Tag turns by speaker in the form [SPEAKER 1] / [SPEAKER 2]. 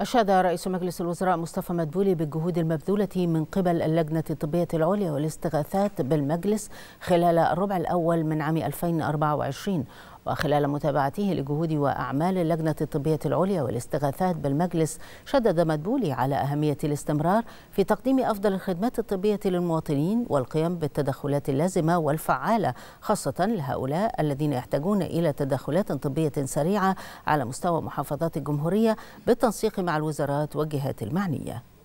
[SPEAKER 1] أشاد رئيس مجلس الوزراء مصطفى مدبولي بالجهود المبذولة من قبل اللجنة الطبية العليا والاستغاثات بالمجلس خلال الربع الأول من عام 2024 وخلال متابعته لجهود وأعمال اللجنة الطبية العليا والاستغاثات بالمجلس شدد مدبولي على أهمية الاستمرار في تقديم أفضل الخدمات الطبية للمواطنين والقيام بالتدخلات اللازمة والفعالة خاصة لهؤلاء الذين يحتاجون إلى تدخلات طبية سريعة على مستوى محافظات الجمهورية بالتنسيق مع الوزارات والجهات المعنية